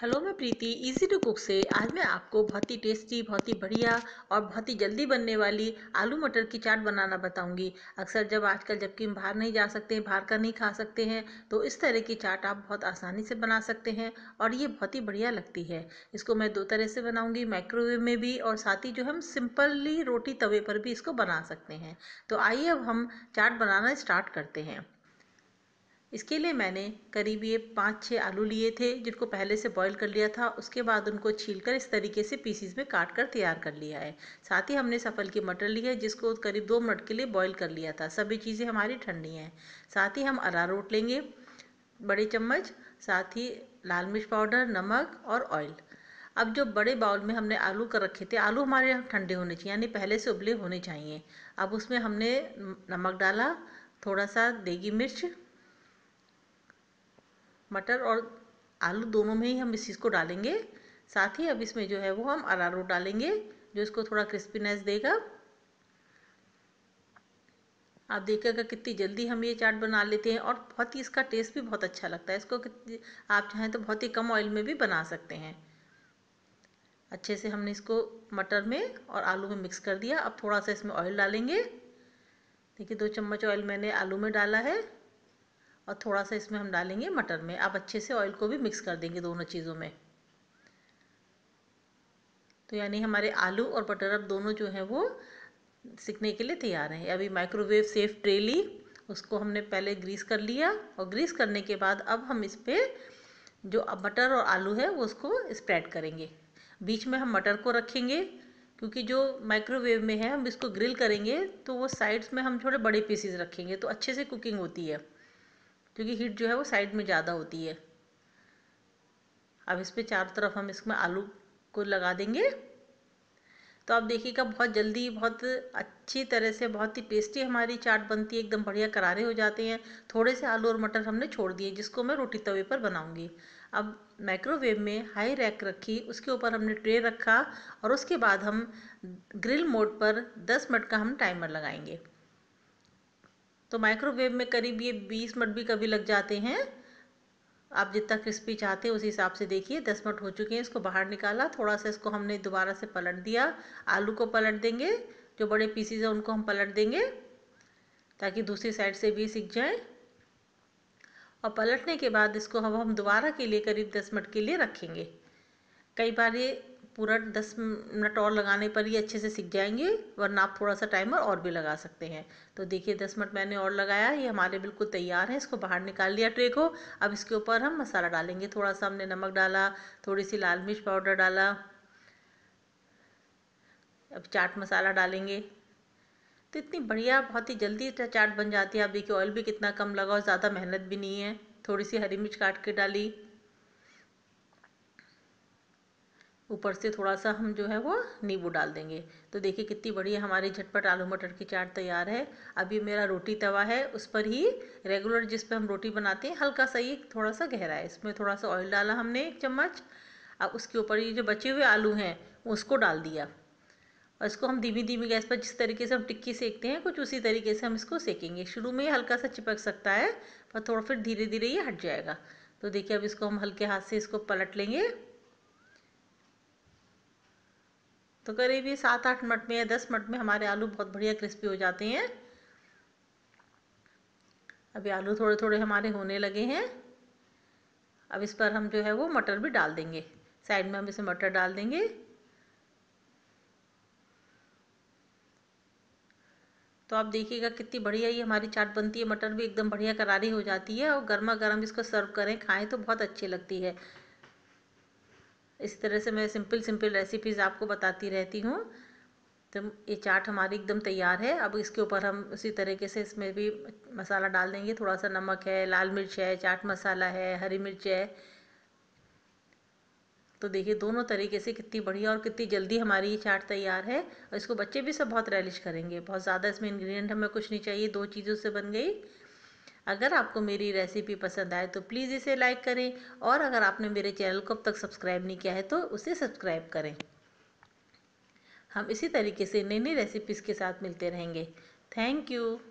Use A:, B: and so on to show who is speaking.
A: hello मैं प्रीति easy to cook से आज मैं आपको बहुत ही टेस्टी बहुत ही बढ़िया और बहुत ही जल्दी बनने वाली आलू मटर की चाट बनाना बताऊंगी अक्सर जब आजकल जबकि हम बाहर नहीं जा सकते बाहर का नहीं खा सकते हैं तो इस तरह की चाट आप बहुत आसानी से बना सकते हैं और ये बहुत ही बढ़िया लगती है इसको मैं दो तरह से बनाऊँगी माइक्रोवेव में भी और साथ ही जो हम सिंपली रोटी तवे पर भी इसको बना सकते हैं तो आइए अब हम चाट बनाना स्टार्ट करते हैं इसके लिए मैंने करीब ये पाँच छः आलू लिए थे जिनको पहले से बॉईल कर लिया था उसके बाद उनको छीलकर इस तरीके से पीसीस में काट कर तैयार कर लिया है साथ ही हमने सफल की मटर ली है जिसको करीब दो मिनट के लिए बॉईल कर लिया था सभी चीज़ें हमारी ठंडी हैं साथ ही हम अरारोट लेंगे बड़े चम्मच साथ ही लाल मिर्च पाउडर नमक और ऑयल अब जो बड़े बाउल में हमने आलू कर रखे थे आलू हमारे ठंडे होने चाहिए यानी पहले से उबले होने चाहिए अब उसमें हमने नमक डाला थोड़ा सा देगी मिर्च मटर और आलू दोनों में ही हम इस चीज़ को डालेंगे साथ ही अब इसमें जो है वो हम अरारोट डालेंगे जो इसको थोड़ा क्रिस्पीनेस देगा आप देखिएगा कितनी जल्दी हम ये चाट बना लेते हैं और बहुत ही इसका टेस्ट भी बहुत अच्छा लगता है इसको आप चाहें तो बहुत ही कम ऑयल में भी बना सकते हैं अच्छे से हमने इसको मटर में और आलू में मिक्स कर दिया अब थोड़ा सा इसमें ऑयल डालेंगे देखिए दो चम्मच ऑयल मैंने आलू में डाला है और थोड़ा सा इसमें हम डालेंगे मटर में आप अच्छे से ऑयल को भी मिक्स कर देंगे दोनों चीज़ों में तो यानी हमारे आलू और बटर अब दोनों जो हैं वो सीखने के लिए तैयार हैं अभी माइक्रोवेव सेफ ट्रे ली उसको हमने पहले ग्रीस कर लिया और ग्रीस करने के बाद अब हम इस पर जो बटर और आलू है वो उसको स्प्रेड करेंगे बीच में हम मटर को रखेंगे क्योंकि जो माइक्रोवेव में है हम इसको ग्रिल करेंगे तो वो साइड्स में हम थोड़े बड़े पीसीज रखेंगे तो अच्छे से कुकिंग होती है क्योंकि हीट जो है वो साइड में ज़्यादा होती है अब इस पर चारों तरफ हम इसमें आलू को लगा देंगे तो आप देखिएगा बहुत जल्दी बहुत अच्छी तरह से बहुत ही टेस्टी हमारी चाट बनती है एकदम बढ़िया करारे हो जाते हैं थोड़े से आलू और मटर हमने छोड़ दिए जिसको मैं रोटी तवे पर बनाऊंगी अब माइक्रोवेव में हाई रैक रखी उसके ऊपर हमने ट्रे रखा और उसके बाद हम ग्रिल मोड पर 10 मिनट का हम टाइमर लगाएंगे तो माइक्रोवेव में करीब ये बीस मिनट भी कभी लग जाते हैं आप जितना क्रिस्पी चाहते हैं उस हिसाब से देखिए दस मिनट हो चुके हैं इसको बाहर निकाला थोड़ा सा इसको हमने दोबारा से पलट दिया आलू को पलट देंगे जो बड़े पीसीज हैं उनको हम पलट देंगे ताकि दूसरी साइड से भी सीख जाए और पलटने के बाद इसको हम हम दोबारा के लिए करीब दस मिनट के लिए रखेंगे कई बार ये पूरा दस मिनट और लगाने पर ही अच्छे से सीख जाएंगे वरना आप थोड़ा सा टाइमर और भी लगा सकते हैं तो देखिए दस मिनट मैंने और लगाया ये हमारे बिल्कुल तैयार है इसको बाहर निकाल लिया ट्रे को अब इसके ऊपर हम मसाला डालेंगे थोड़ा सा हमने नमक डाला थोड़ी सी लाल मिर्च पाउडर डाला अब चाट मसाला डालेंगे तो इतनी बढ़िया बहुत ही जल्दी चाट बन जाती है आप देखिए ऑयल भी कितना कम लगा और ज़्यादा मेहनत भी नहीं है थोड़ी सी हरी मिर्च काट के डाली ऊपर से थोड़ा सा हम जो है वो नींबू डाल देंगे तो देखिए कितनी बढ़िया हमारी झटपट आलू मटर की चाट तैयार है अब ये मेरा रोटी तवा है उस पर ही रेगुलर जिस पर हम रोटी बनाते हैं हल्का सा ही थोड़ा सा गहरा है इसमें थोड़ा सा ऑयल डाला हमने एक चम्मच अब उसके ऊपर ये जो बचे हुए आलू हैं उसको डाल दिया और इसको हम धीमी धीमी गैस पर जिस तरीके से हम टिक्की सेकते हैं कुछ उसी तरीके से हम इसको सेकेंगे शुरू में हल्का सा चिपक सकता है पर थोड़ा फिर धीरे धीरे ये हट जाएगा तो देखिए अब इसको हम हल्के हाथ से इसको पलट लेंगे तो करीब ये सात आठ मिनट में या दस मिनट में हमारे आलू बहुत बढ़िया क्रिस्पी हो जाते हैं अभी आलू थोड़े थोड़े हमारे होने लगे हैं अब इस पर हम जो है वो मटर भी डाल देंगे साइड में हम इसे मटर डाल देंगे तो आप देखिएगा कितनी बढ़िया ये हमारी चाट बनती है मटर भी एकदम बढ़िया करारी हो जाती है और गर्मा गर्म इसको सर्व करें खाएं तो बहुत अच्छी लगती है इस तरह से मैं सिंपल सिंपल रेसिपीज़ आपको बताती रहती हूँ तो ये चाट हमारी एकदम तैयार है अब इसके ऊपर हम उसी तरीके से इसमें भी मसाला डाल देंगे थोड़ा सा नमक है लाल मिर्च है चाट मसाला है हरी मिर्च है तो देखिए दोनों तरीके से कितनी बढ़िया और कितनी जल्दी हमारी ये चाट तैयार है और इसको बच्चे भी सब बहुत रैलिश करेंगे बहुत ज़्यादा इसमें इंग्रेडिएंट हमें कुछ नहीं चाहिए दो चीज़ों से बन गई अगर आपको मेरी रेसिपी पसंद आए तो प्लीज़ इसे लाइक करें और अगर आपने मेरे चैनल को अब तक सब्सक्राइब नहीं किया है तो उसे सब्सक्राइब करें हम इसी तरीके से नई नई रेसिपीज़ के साथ मिलते रहेंगे थैंक यू